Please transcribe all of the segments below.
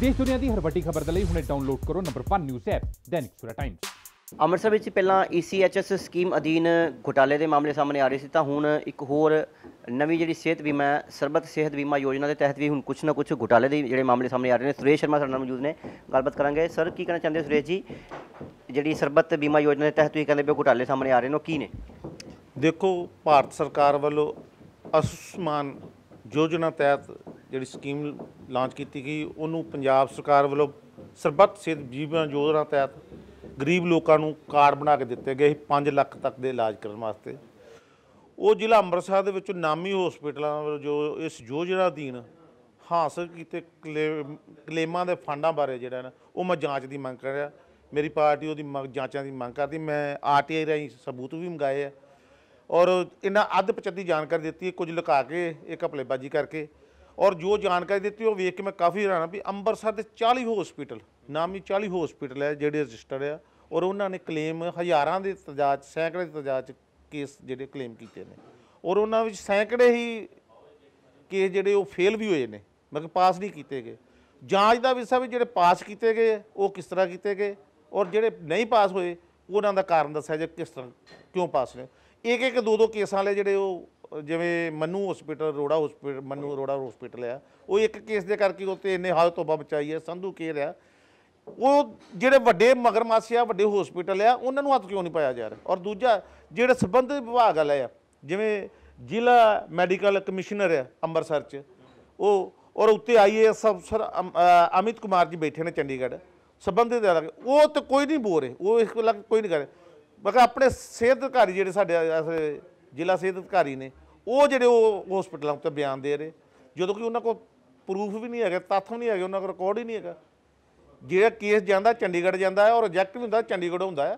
ਦੇਸ਼ ਦੁਨੀਆ ਦੀ ਹਰ ਵੱਡੀ ਖਬਰ ਦੇ ਲਈ ਹੁਣੇ ਡਾਊਨਲੋਡ ਕਰੋ number 1 news app Dainik Surat Times Amritsar ਵਿੱਚ ਪਹਿਲਾਂ ECHS ਸਕੀਮ ਅਧੀਨ ਘੁਟਾਲੇ ਦੇ ਮਾਮਲੇ ਸਾਹਮਣੇ ਆ ਰਹੇ ਸੀ ਤਾਂ ਹੁਣ ਇੱਕ ਹੋਰ ਨਵੀਂ ਜਿਹੜੀ ਸਿਹਤ ਬੀਮਾ ਸਰਬਤ ਸਿਹਤ ਬੀਮਾ ਯੋਜਨਾ ਦੇ ਤਹਿਤ ਵੀ ਹੁਣ ਕੁਝ ਨਾ ਕੁਝ ਘੁਟਾਲੇ ਦੇ ਜਿਹੜੇ ਮਾਮਲੇ ਸਾਹਮਣੇ ਆ ਰਹੇ ਨੇ ਸੁਰੇਸ਼ ਸ਼ਰਮਾ ਸਾਡੇ ਨਾਲ ਮੌਜੂਦ ਨੇ ਗੱਲਬਾਤ ਕਰਾਂਗੇ ਸਰ ਕੀ ਕਹਿਣਾ ਚਾਹੁੰਦੇ ਸੁਰੇਸ਼ ਜੀ ਜਿਹੜੀ ਸਰਬਤ ਬੀਮਾ ਯੋਜਨਾ ਦੇ ਤਹਿਤ ਤੁਸੀਂ ਕਹਿੰਦੇ ਪਏ ਘੁਟਾਲੇ ਸਾਹਮਣੇ ਆ ਰਹੇ ਨੇ ਕੀ ਨੇ ਦੇਖੋ ਭਾਰਤ ਸਰਕਾਰ ਵੱਲੋਂ ਅਸਮਾਨ ਯੋਜਨਾ ਤਹਿਤ ਜਿਹੜੀ ਸਕੀਮ ਲਾਂਚ ਕੀਤੀ ਗਈ ਉਹਨੂੰ ਪੰਜਾਬ ਸਰਕਾਰ ਵੱਲੋਂ ਸਰਬੱਤ ਸਿਹਤ ਜੀਵਨ ਯੋਜਨਾ ਤਹਿਤ ਗਰੀਬ ਲੋਕਾਂ ਨੂੰ ਕਾਰਡ ਬਣਾ ਕੇ ਦਿੱਤੇ ਗਏ 5 ਲੱਖ ਤੱਕ ਦੇ ਇਲਾਜ ਕਰਨ ਵਾਸਤੇ ਉਹ ਜ਼ਿਲ੍ਹਾ ਅੰਮ੍ਰਿਤਸਰ ਦੇ ਵਿੱਚ ਨਾਮੀ ਹਸਪੀਟਲਾਂ ਵੱਲੋਂ ਜੋ ਇਸ ਯੋਜਨਾ ਦੀਨ ਹਾਸਲ ਕੀਤੇ ਕਲੇਮਾਂ ਦੇ ਫੰਡਾਂ ਬਾਰੇ ਜਿਹੜਾ ਨਾ ਉਹ ਮੈਂ ਜਾਂਚ ਦੀ ਮੰਗ ਕਰ ਰਿਹਾ ਮੇਰੀ ਪਾਰਟੀ ਉਹਦੀ ਜਾਂਚਾਂ ਦੀ ਮੰਗ ਕਰਦੀ ਮੈਂ ਆਰਟੀਆਈ ਰਾਹੀਂ ਸਬੂਤ ਵੀ ਮੰਗਾਏ ਆ ਔਰ ਇਹਨਾਂ ਅੱਧ ਪਚੱਦੀ ਜਾਣਕਾਰੀ ਦਿੱਤੀ ਕੁਝ ਲੁਕਾ ਕੇ ਇੱਕ ਹਪਲੇਬਾਜੀ ਕਰਕੇ ਔਰ ਜੋ ਜਾਣਕਾਰੀ ਦਿੱਤੀ ਉਹ ਵੇਖ ਕੇ ਮੈਂ ਕਾਫੀ ਹੈਰਾਨ ਆ ਵੀ ਅੰਮ੍ਰਿਤਸਰ ਦੇ 40 ਹਸਪੀਟਲ ਨਾਮੀ 40 ਹਸਪੀਟਲ ਹੈ ਜਿਹੜੇ ਰਜਿਸਟਰਡ ਆ ਔਰ ਉਹਨਾਂ ਨੇ ਕਲੇਮ ਹਜ਼ਾਰਾਂ ਦੇ ਤਜਾਜ ਸੈਂਕੜੇ ਦੇ ਤਜਾਜ ਕੇਸ ਜਿਹੜੇ ਕਲੇਮ ਕੀਤੇ ਨੇ ਔਰ ਉਹਨਾਂ ਵਿੱਚ ਸੈਂਕੜੇ ਹੀ ਕੇਸ ਜਿਹੜੇ ਉਹ ਫੇਲ ਵੀ ਹੋਏ ਨੇ ਮਤਲਬ ਪਾਸ ਨਹੀਂ ਕੀਤੇ ਗਏ ਜਾਂਚ ਦਾ ਵਿਸ਼ਾ ਵੀ ਜਿਹੜੇ ਪਾਸ ਕੀਤੇ ਗਏ ਉਹ ਕਿਸ ਤਰ੍ਹਾਂ ਕੀਤੇ ਗਏ ਔਰ ਜਿਹੜੇ ਨਹੀਂ ਪਾਸ ਹੋਏ ਉਹਨਾਂ ਦਾ ਕਾਰਨ ਦੱਸਿਆ ਜੇ ਕਿਸ ਤਰ੍ਹਾਂ ਕਿਉਂ ਪਾਸ ਨੇ ਇੱਕ ਇੱਕ ਦੋ ਦੋ ਕੇਸਾਂ ਵਾਲੇ ਜਿਹੜੇ ਉਹ ਜਿਵੇਂ Mannu hospital Rora hospital Mannu Rora hospital ਆ ਉਹ ਇੱਕ ਕੇਸ ਦੇ ਕਰਕੇ ਉੱਤੇ ਇੰਨੇ ਹਾਲ ਤੋਂ ਬਚਾਈ ਹੈ ਸੰਧੂ ਕੇਰ ਆ ਉਹ ਜਿਹੜੇ ਵੱਡੇ ਮਗਰਮਾਸੇ ਆ ਵੱਡੇ ਹਸਪੀਟਲ ਆ ਉਹਨਾਂ ਨੂੰ ਹੱਥ ਕਿਉਂ ਨਹੀਂ ਪਾਇਆ ਜਾ ਰਿਹਾ ਔਰ ਦੂਜਾ ਜਿਹੜੇ ਸੰਬੰਧਿਤ ਵਿਭਾਗ ਵਾਲੇ ਆ ਜਿਵੇਂ ਜ਼ਿਲ੍ਹਾ ਮੈਡੀਕਲ ਕਮਿਸ਼ਨਰ ਆ ਅੰਮ੍ਰਿਤਸਰ 'ਚ ਉਹ ਔਰ ਉੱਤੇ ਆਈਏਐਸ ਅਫਸਰ ਅਮਿਤ ਕੁਮਾਰ ਜੀ ਬੈਠੇ ਨੇ ਚੰਡੀਗੜ੍ਹ ਸੰਬੰਧਿਤ ਉਹ ਤੇ ਕੋਈ ਨਹੀਂ ਬੋਲ ਰਿਹਾ ਉਹ ਇਸ ਕੋਲ ਕੋਈ ਨਹੀਂ ਕਰ ਰਿਹਾ ਆਪਣੇ ਸਿਹਤ ਅਧਿਕਾਰੀ ਜਿਹੜੇ ਸਾਡੇ ਜ਼ਿਲ੍ਹਾ ਸਿਹਤ ਅਧਿਕਾਰੀ ਨੇ ਉਹ ਜਿਹੜੇ ਉਹ ਹਸਪੀਟਲਾਂ ਉੱਤੇ ਬਿਆਨ ਦੇ ਰਹੇ ਜਦੋਂ ਕਿ ਉਹਨਾਂ ਕੋਲ ਪ੍ਰੂਫ ਵੀ ਨਹੀਂ ਹੈਗਾ ਤੱਥ ਵੀ ਨਹੀਂ ਹੈਗੇ ਉਹਨਾਂ ਕੋਲ ਰਿਕਾਰਡ ਹੀ ਨਹੀਂ ਹੈਗਾ ਜਿਹੜਾ ਕੇਸ ਜਾਂਦਾ ਚੰਡੀਗੜ੍ਹ ਜਾਂਦਾ ਹੈ ਔਰ ਰਿਜੈਕਟ ਵੀ ਹੁੰਦਾ ਚੰਡੀਗੜ੍ਹ ਹੁੰਦਾ ਹੈ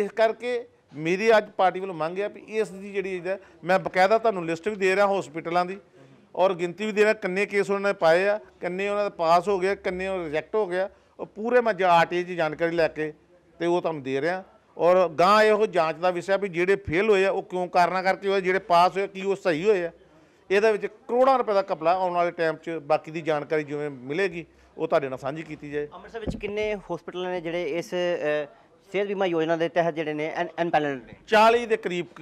ਇਸ ਕਰਕੇ ਮੇਰੀ ਅੱਜ ਪਾਰਟੀ ਵੱਲੋਂ ਮੰਗ ਹੈ ਵੀ ਇਸ ਦੀ ਜਿਹੜੀ ਮੈਂ ਬਕਾਇਦਾ ਤੁਹਾਨੂੰ ਲਿਸਟ ਵੀ ਦੇ ਰਿਹਾ ਹਸਪੀਟਲਾਂ ਦੀ ਔਰ ਗਿਣਤੀ ਵੀ ਦੇ ਰਿਹਾ ਕਿੰਨੇ ਕੇਸ ਉਹਨਾਂ ਨੇ ਪਾਏ ਆ ਕਿੰਨੇ ਉਹਨਾਂ ਦਾ ਪਾਸ ਹੋ ਗਿਆ ਕਿੰਨੇ ਉਹ ਰਿਜੈਕਟ ਹੋ ਗਿਆ ਉਹ ਪੂਰੇ ਮੈਂ ਆਰਟੀਏ ਦੀ ਜਾਣਕਾਰੀ ਲੈ ਕੇ ਤੇ ਉਹ ਤੁਹਾਨੂੰ ਦੇ ਰਿਹਾ ਔਰ ਗਾਂ ਇਹੋ ਜਾਂਚ ਦਾ ਵਿਸ਼ਾ ਵੀ ਜਿਹੜੇ ਫੇਲ ਹੋਏ ਆ ਉਹ ਕਿਉਂ ਕਾਰਨਾ ਕਰਕੇ ਹੋਏ ਜਿਹੜੇ ਪਾਸ ਹੋਏ ਕੀ ਉਹ ਸਹੀ ਹੋਏ ਆ ਇਹਦੇ ਵਿੱਚ ਕਰੋੜਾਂ ਰੁਪਏ ਦਾ ਕਪਲਾ ਆਉਣ ਵਾਲੇ ਟਾਈਮ 'ਚ ਬਾਕੀ ਦੀ ਜਾਣਕਾਰੀ ਜਿਵੇਂ ਮਿਲੇਗੀ ਉਹ ਤੁਹਾਡੇ ਨਾਲ ਸਾਂਝੀ ਕੀਤੀ ਜਾਏ ਅੰਮ੍ਰਿਤਸਰ ਵਿੱਚ ਕਿੰਨੇ ਹਸਪੀਟਲ ਨੇ ਜਿਹੜੇ ਇਸ ਸਿਹਤ ਬੀਮਾ ਯੋਜਨਾ ਦੇ ਤਹਿਤ ਜਿਹੜੇ ਨੇ ਅਨਪੈਨਲਡ ਨੇ 40 ਦੇ ਕਰੀਬ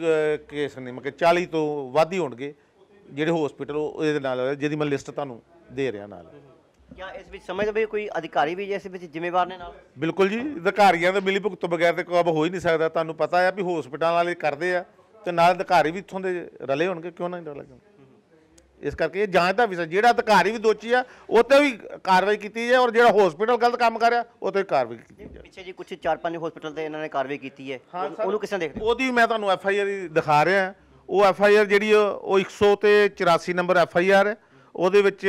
ਕੇਸ ਨੇ ਮਕੇ 40 ਤੋਂ ਵੱਧ ਹੀ ਹੋਣਗੇ ਜਿਹੜੇ ਹਸਪੀਟਲ ਉਹਦੇ ਨਾਲ ਜਿਹਦੀ ਮੈਂ ਲਿਸਟ ਤੁਹਾਨੂੰ ਦੇ ਰਿਹਾ ਨਾਲ ਕਿਆ ਇਸ ਵਿੱਚ ਸਮਝਦੇ ਵੀ ਕੋਈ ਅਧਿਕਾਰੀ ਵੀ ਇਸ ਵਿੱਚ ਜ਼ਿੰਮੇਵਾਰ ਨੇ ਨਾਲ ਬਿਲਕੁਲ ਜੀ ਅਧਿਕਾਰੀਆਂ ਦੇ ਮਿਲੀ ਭੁਗਤ ਬਗੈਰ ਤੇ ਕਾਬ ਹੋ ਹੀ ਨਹੀਂ ਸਕਦਾ ਤੁਹਾਨੂੰ ਪਤਾ ਹੈ ਵੀ ਹਸਪਤਾਲਾਂ ਵਾਲੇ ਕਰਦੇ ਆ ਤੇ ਨਾਲ ਅਧਿਕਾਰੀ ਵੀ ਇੱਥੋਂ ਦੇ ਰਲੇ ਹੋਣਗੇ ਕਿਉਂ ਨਾ ਰਲੇ ਹੋਣਗੇ ਇਸ ਕਰਕੇ ਇਹ ਜਾਂਚ ਦਾ ਵਿਸ਼ਾ ਜਿਹੜਾ ਅਧਿਕਾਰੀ ਵੀ ਦੋਚੀ ਆ ਉਹਤੇ ਵੀ ਕਾਰਵਾਈ ਕੀਤੀ ਜਾਏ ਔਰ ਜਿਹੜਾ ਹਸਪੀਟਲ ਗਲਤ ਕੰਮ ਕਰ ਰਿਹਾ ਉਹਤੇ ਕਾਰਵਾਈ ਕੀਤੀ ਜਾਏ ਪਿੱਛੇ ਜੀ ਕੁਝ 4-5 ਹਸਪੀਟਲ ਤੇ ਇਹਨਾਂ ਨੇ ਕਾਰਵਾਈ ਕੀਤੀ ਹੈ ਉਹਨੂੰ ਕਿਸੇ ਦੇਖਦੇ ਉਹਦੀ ਮੈਂ ਤੁਹਾਨੂੰ ਐਫ ਆਈ ਆਰ ਦਿਖਾ ਰਿਹਾ ਉਹ ਐਫ ਆਈ ਆਰ ਜਿਹੜੀ ਉਹ 100 ਤੇ 84 ਨੰਬਰ ਐਫ ਆਈ ਆਰ ਹੈ ਉਹਦੇ ਵਿੱਚ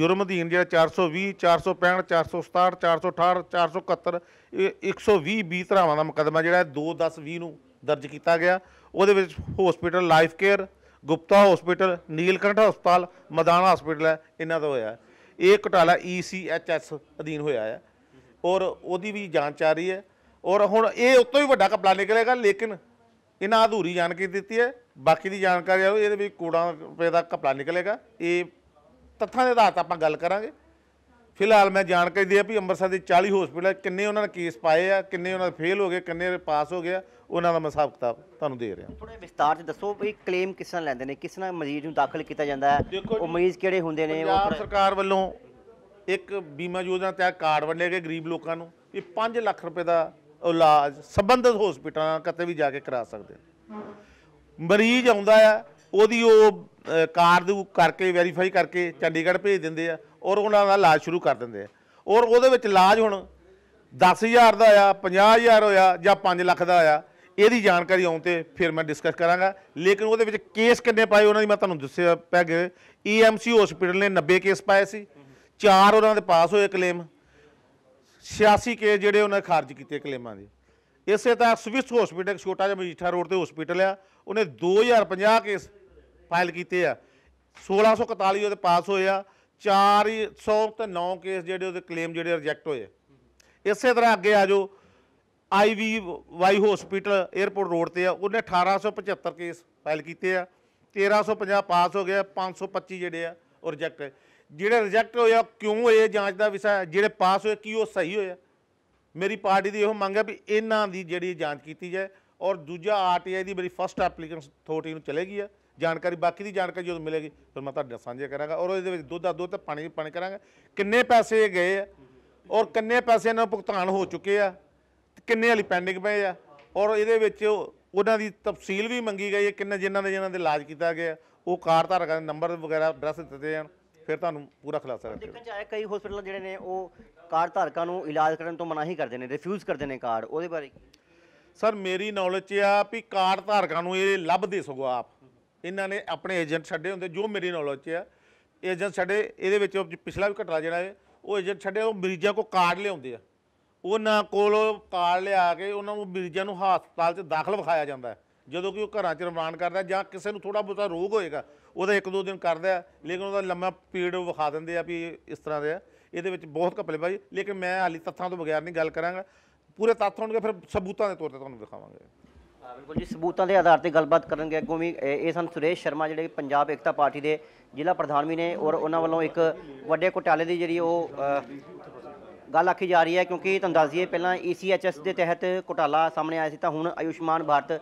ਜੁਰਮ ਅਧੀਨ ਜਿਹੜਾ 420 465 467 468 471 120 20 ਧਰਾਵਾਂ ਦਾ ਮੁਕਦਮਾ ਜਿਹੜਾ 2 10 20 ਨੂੰ ਦਰਜ ਕੀਤਾ ਗਿਆ ਉਹਦੇ ਵਿੱਚ hospital Life Care Gupta hospital Neelkanth ਹਸਪਤਾਲ ਮਦਾਨਾ ਹਸਪੀਟਲ ਹੈ ਇਹਨਾਂ ਦਾ ਹੋਇਆ ਇਹ ਘਟਾਲਾ ਈਸੀਐਚਐਸ ਅਧੀਨ ਹੋਇਆ ਹੈ ਔਰ ਉਹਦੀ ਵੀ ਜਾਂਚ ਆ ਰਹੀ ਹੈ ਔਰ ਹੁਣ ਇਹ ਉਤੋਂ ਹੀ ਵੱਡਾ ਕਪੜਾ ਨਿਕਲੇਗਾ ਲੇਕਿਨ ਇਹਨਾਂ ਅਧੂਰੀ ਜਾਣਕਾਰੀ ਦਿੱਤੀ ਹੈ ਬਾਕੀ ਦੀ ਜਾਣਕਾਰੀ ਆਉ ਇਹਦੇ ਵਿੱਚ ਕੋੜਾਂ ਰੁਪਏ ਦਾ ਕਪੜਾ ਨਿਕਲੇਗਾ ਇਹ ਤੱਥਾਂ ਦੇ ਆਧਾਰ ਤੇ ਆਪਾਂ ਗੱਲ ਕਰਾਂਗੇ ਫਿਲਹਾਲ ਮੈਂ ਜਾਣਕਾਰੀ ਦੇ ਆ ਵੀ ਅੰਮ੍ਰਿਤਸਰ ਦੇ 40 ਹਸਪੀਟਲ ਕਿੰਨੇ ਉਹਨਾਂ ਨੇ ਕੇਸ ਪਾਏ ਆ ਕਿੰਨੇ ਉਹਨਾਂ ਦੇ ਫੇਲ ਹੋ ਗਏ ਕਿੰਨੇ ਪਾਸ ਹੋ ਗਿਆ ਉਹਨਾਂ ਦਾ ਮੈਂ ਹਿਸਾਬ ਕਿਤਾਬ ਤੁਹਾਨੂੰ ਦੇ ਰਿਹਾ ਥੋੜੇ ਵਿਸਤਾਰ ਚ ਦੱਸੋ ਵੀ ਕਲੇਮ ਕਿਸ ਨਾਲ ਲੈਂਦੇ ਨੇ ਕਿਸ ਨਾਲ ਮਰੀਜ਼ ਨੂੰ ਦਾਖਲ ਕੀਤਾ ਜਾਂਦਾ ਹੈ ਉਹ ਮਰੀਜ਼ ਕਿਹੜੇ ਹੁੰਦੇ ਨੇ ਉਹ ਸਰਕਾਰ ਵੱਲੋਂ ਇੱਕ ਬੀਮਾ ਯੋਜਨਾ ਤਹਿਤ ਕਾਰਡ ਵੰਡੇ ਗਏ ਗਰੀਬ ਲੋਕਾਂ ਨੂੰ ਇਹ 5 ਲੱਖ ਰੁਪਏ ਦਾ ਇਲਾਜ ਸੰਬੰਧਿਤ ਹਸਪੀਟਲਾਂ ਕਿਤੇ ਵੀ ਜਾ ਕੇ ਕਰਾ ਸਕਦੇ ਮਰੀਜ਼ ਆਉਂਦਾ ਆ ਉਹਦੀ ਉਹ ਕਾਰ ਨੂੰ ਕਰਕੇ ਵੈਰੀਫਾਈ ਕਰਕੇ ਚੰਡੀਗੜ੍ਹ ਭੇਜ ਦਿੰਦੇ ਆ ਔਰ ਉਹਨਾਂ ਦਾ ਇਲਾਜ ਸ਼ੁਰੂ ਕਰ ਦਿੰਦੇ ਆ ਔਰ ਉਹਦੇ ਵਿੱਚ ਇਲਾਜ ਹੁਣ 10000 ਦਾ ਆ 50000 ਹੋਇਆ ਜਾਂ 5 ਲੱਖ ਦਾ ਆ ਇਹਦੀ ਜਾਣਕਾਰੀ ਆਉਣ ਤੇ ਫਿਰ ਮੈਂ ਡਿਸਕਸ ਕਰਾਂਗਾ ਲੇਕਿਨ ਉਹਦੇ ਵਿੱਚ ਕੇਸ ਕਿੰਨੇ ਪਾਏ ਉਹਨਾਂ ਦੀ ਮੈਂ ਤੁਹਾਨੂੰ ਦੱਸਿਆ ਪੈ ਗਏ ਈਐਮਸੀ ਹਸਪੀਟਲ ਨੇ 90 ਕੇਸ ਪਾਏ ਸੀ ਚਾਰ ਉਹਨਾਂ ਦੇ ਪਾਸ ਹੋਏ ਕਲੇਮ 86 ਕੇਸ ਜਿਹੜੇ ਉਹਨਾਂ ਨੇ ਖਾਰਜ ਕੀਤੇ ਕਲੇਮਾਂ ਦੇ ਇਸੇ ਤਰ੍ਹਾਂ ਸਵਿਸ ਹਸਪੀਟਲ ਇੱਕ ਛੋਟਾ ਜਿਹਾ ਮਜੀਠਾ ਰੋਡ ਤੇ ਹਸਪੀਟਲ ਆ ਉਹਨੇ 2050 ਕੇਸ ਫਾਈਲ ਕੀਤੇ ਆ 1641 ਉਹਦੇ ਪਾਸ ਹੋਏ ਆ 409 ਕੇਸ ਜਿਹੜੇ ਉਹਦੇ ਕਲੇਮ ਜਿਹੜੇ ਰਿਜੈਕਟ ਹੋਏ ਇਸੇ ਤਰ੍ਹਾਂ ਅੱਗੇ ਆ ਜੋ I V Y hospital airport road ਤੇ ਆ ਉਹਨੇ 1875 ਕੇਸ ਫਾਈਲ ਕੀਤੇ ਆ 1350 ਪਾਸ ਹੋ ਗਿਆ 525 ਜਿਹੜੇ ਆ ਉਹ ਰਿਜੈਕਟ ਜਿਹੜੇ ਰਿਜੈਕਟ ਹੋਇਆ ਕਿਉਂ ਹੋਏ ਜਾਂਚ ਦਾ ਵਿਸ਼ਾ ਜਿਹੜੇ ਪਾਸ ਹੋਏ ਕੀ ਉਹ ਸਹੀ ਹੋਇਆ ਮੇਰੀ ਪਾਰਟੀ ਦੀ ਇਹੋ ਮੰਗ ਹੈ ਵੀ ਇਹਨਾਂ ਦੀ ਜਿਹੜੀ ਜਾਂਚ ਕੀਤੀ ਜਾਏ ਔਰ ਦੂਜਾ ਆਰਟੀਆਈ ਦੀ ਮੇਰੀ ਫਸਟ ਐਪਲੀਕੇਸ਼ਨ ਅਥਾਰਟੀ ਨੂੰ ਚਲੇਗੀ ਆ ਜਾਣਕਾਰੀ ਬਾਕੀ ਦੀ ਜਾਣਕਾਰੀ ਜਦੋਂ ਮਿਲੇਗੀ ਫਿਰ ਮੈਂ ਤੁਹਾਡੇ ਨਾਲ ਸਾਂਝਾ ਕਰਾਂਗਾ ਔਰ ਇਹਦੇ ਵਿੱਚ ਦੁੱਧ ਦਾ ਦੁੱਧ ਤੇ ਪਾਣੀ ਵੀ ਪਾਣੀ ਕਰਾਂਗਾ ਕਿੰਨੇ ਪੈਸੇ ਗਏ ਆ ਔਰ ਕਿੰਨੇ ਪੈਸੇ ਇਹਨਾਂ ਨੂੰ ਭੁਗਤਾਨ ਹੋ ਚੁੱਕੇ ਆ ਕਿੰਨੇ ਵਾਲੀ ਪੈਂਡਿੰਗ ਪਏ ਆ ਔਰ ਇਹਦੇ ਵਿੱਚ ਉਹਨਾਂ ਦੀ ਤਫਸੀਲ ਵੀ ਮੰਗੀ ਗਈ ਹੈ ਕਿੰਨੇ ਜਿਨ੍ਹਾਂ ਦੇ ਜਿਨ੍ਹਾਂ ਦੇ ਇਲਾਜ ਕੀਤਾ ਗਿਆ ਉਹ ਕਾਰ ਧਾਰਕਾਂ ਦੇ ਨੰਬਰ ਵਗੈਰਾ ਐਡਰੈਸ ਦਿੱਤੇ ਜਾਣ ਫਿਰ ਤੁਹਾਨੂੰ ਪੂਰਾ ਖੁਲਾਸਾ ਕਰਾਂਗੇ ਦੇਖਣ ਚ ਕਈ ਹਸਪੀਟਲ ਜਿਹੜੇ ਨੇ ਉਹ ਕਾਰ ਧਾਰਕਾਂ ਨੂੰ ਇਲਾਜ ਕਰਨ ਤੋਂ ਮਨਾਹੀ ਕਰਦੇ ਨੇ ਰਿਫਿਊਜ਼ ਕਰਦੇ ਨੇ ਕਾਰ ਉਹਦੇ ਬਾਰੇ ਸਰ ਮੇਰੀ ਨੌਲੇਜ ਆ ਵੀ ਕਾਰ ਧਾਰਕਾਂ ਨੂੰ ਇਹ ਲੱਭਦੇ ਸਗੋ ਆਪ ਇਹਨਾਂ ਨੇ ਆਪਣੇ ਏਜੰਟ ਛੱਡੇ ਹੁੰਦੇ ਜੋ ਮੇਰੀ ਨੌਲੇਜ 'ਚ ਆ ਏਜੰਟ ਛੱਡੇ ਇਹਦੇ ਵਿੱਚ ਪਿਛਲਾ ਵੀ ਘਟਲਾ ਜਿਹੜਾ ਹੈ ਉਹ ਏਜੰਟ ਛੱਡੇ ਉਹ ਮਰੀਜ਼ਾਂ ਕੋ ਕਾਰਡ ਲਿਆਉਂਦੇ ਆ ਉਹਨਾਂ ਕੋਲ ਕਾਰਡ ਲਿਆ ਕੇ ਉਹਨਾਂ ਨੂੰ ਮਰੀਜ਼ਾਂ ਨੂੰ ਹਸਪਤਾਲ 'ਚ ਦਾਖਲ ਵਿਖਾਇਆ ਜਾਂਦਾ ਜਦੋਂ ਕਿ ਉਹ ਘਰਾਂ 'ਚ ਰਵਾਨ ਕਰਦਾ ਜਾਂ ਕਿਸੇ ਨੂੰ ਥੋੜਾ ਬੋਤਾ ਰੋਗ ਹੋਏਗਾ ਉਹਦਾ ਇੱਕ ਦੋ ਦਿਨ ਕਰਦਾ ਲੇਕਿਨ ਉਹਦਾ ਲੰਮਾ ਪੀੜ ਵਿਖਾ ਦਿੰਦੇ ਆ ਵੀ ਇਸ ਤਰ੍ਹਾਂ ਦੇ ਆ ਇਹਦੇ ਵਿੱਚ ਬਹੁਤ ਘਪਲੇ ਭਾਈ ਲੇਕਿਨ ਮੈਂ ਹਾਲੀ ਤੱਥਾਂ ਤੋਂ ਬਗੈਰ ਨਹੀਂ ਗੱਲ ਕਰਾਂਗਾ ਪੂਰੇ ਤੱਥ ਹੋਣਗੇ ਫਿਰ ਸਬੂਤਾਂ ਦੇ ਤੌਰ ਤੇ ਤੁਹਾਨੂੰ ਦਿਖਾਵਾਂਗੇ ਬਿਲਕੁਲ ਜੀ ਸਬੂਤਾਂ ਦੇ ਆਧਾਰ ਤੇ ਗੱਲਬਾਤ ਕਰਨਗੇ ਅੱਗੋਂ ਵੀ ਇਹ ਸਨ ਸੁਰੇਸ਼ ਸ਼ਰਮਾ ਜਿਹੜੇ ਪੰਜਾਬ ਇਕਤਾ ਪਾਰਟੀ ਦੇ ਜ਼ਿਲ੍ਹਾ ਪ੍ਰਧਾਨ ਵੀ ਨੇ ਔਰ ਉਹਨਾਂ ਵੱਲੋਂ ਇੱਕ ਵੱਡੇ ਘੁਟਾਲੇ ਦੀ ਜਿਹੜੀ ਉਹ ਗੱਲ ਆਖੀ ਜਾ ਰਹੀ ਹੈ ਕਿਉਂਕਿ ਤੁਹਾਨੂੰ ਦੱਸ ਪਹਿਲਾਂ ECHS ਦੇ ਤਹਿਤ ਘੁਟਾਲਾ ਸਾਹਮਣੇ ਆਇਆ ਸੀ ਤਾਂ ਹੁਣ ਆਯੁਸ਼ਮਾਨ ਭਾਰਤ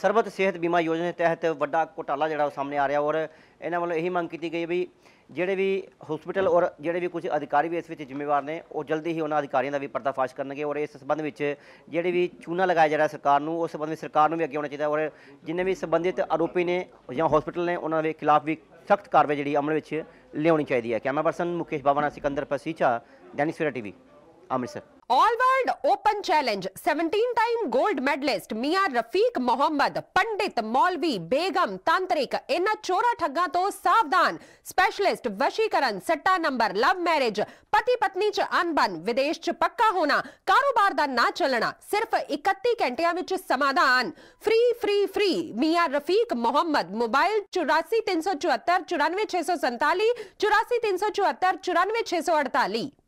ਸਰਬਤ ਸਿਹਤ ਬੀਮਾ ਯੋਜਨਾ ਦੇ ਤਹਿਤ ਵੱਡਾ ਘੁਟਾਲਾ ਜਿਹੜਾ ਸਾਹਮਣੇ ਆ ਰਿਹਾ ਔਰ ਇਹਨਾਂ ਵੱਲੋਂ ਇਹੀ ਮੰਗ ਕੀਤੀ ਗਈ ਵੀ ਜਿਹੜੇ ਵੀ ਹਸਪੀਟਲ ਔਰ ਜਿਹੜੇ ਵੀ ਕੁਝ ਅਧਿਕਾਰੀ ਵੀ ਇਸ ਵਿੱਚ ਜ਼ਿੰਮੇਵਾਰ ਨੇ ਉਹ ਜਲਦੀ ਹੀ ਉਹਨਾਂ ਅਧਿਕਾਰੀਆਂ ਦਾ ਵੀ ਪਰਦਾਫਾਸ਼ ਕਰਨਗੇ ਔਰ ਇਸ ਸਬੰਧ ਵਿੱਚ ਜਿਹੜੇ ਵੀ ਚੂਨਾ ਲਗਾਇਆ ਜਾ ਰਿਹਾ ਸਰਕਾਰ ਨੂੰ ਉਸ ਸਬੰਧ ਵਿੱਚ ਸਰਕਾਰ ਨੂੰ ਵੀ ਅੱਗੇ ਆਉਣਾ ਚਾਹੀਦਾ ਔਰ ਜਿੰਨੇ ਵੀ ਸੰਬੰਧਿਤ ਆਰੋਪੀ ਨੇ ਜਾਂ ਹਸਪੀਟਲ ਨੇ ਉਹਨਾਂ ਦੇ ਖਿਲਾਫ ਵੀ ਸਖਤ ਕਾਰਵਾਈ ਜਿਹੜੀ ਅਮਲ ਵਿੱਚ ਲਿਆਉਣੀ ਚਾਹੀਦੀ ਹੈ ਕੈਮਰਾ ਪਰਸਨ ਮੁਕੇਸ਼ ਬਾਬਾ ਨਾਲ ਸਿਕੰਦਰ ਪਸੀਚਾ ਡੈਨਿਸ ਫੇਰਾ TV Amritsar all world open challenge 17 time gold medalist Miyan Rafiq Mohammad पंडित मौलवी बेगम तांत्रिक इन चोरा ठगा तो सावधान स्पेशलिस्ट वशीकरण सट्टा नंबर लव मैरिज पति पत्नी च अनबन विदेश च पक्का होना कारोबार दा ना चलना सिर्फ 31 ਘੰਟਿਆਂ विच समाधान free free free Miyan Rafiq Mohammad mobile 843447494647 84374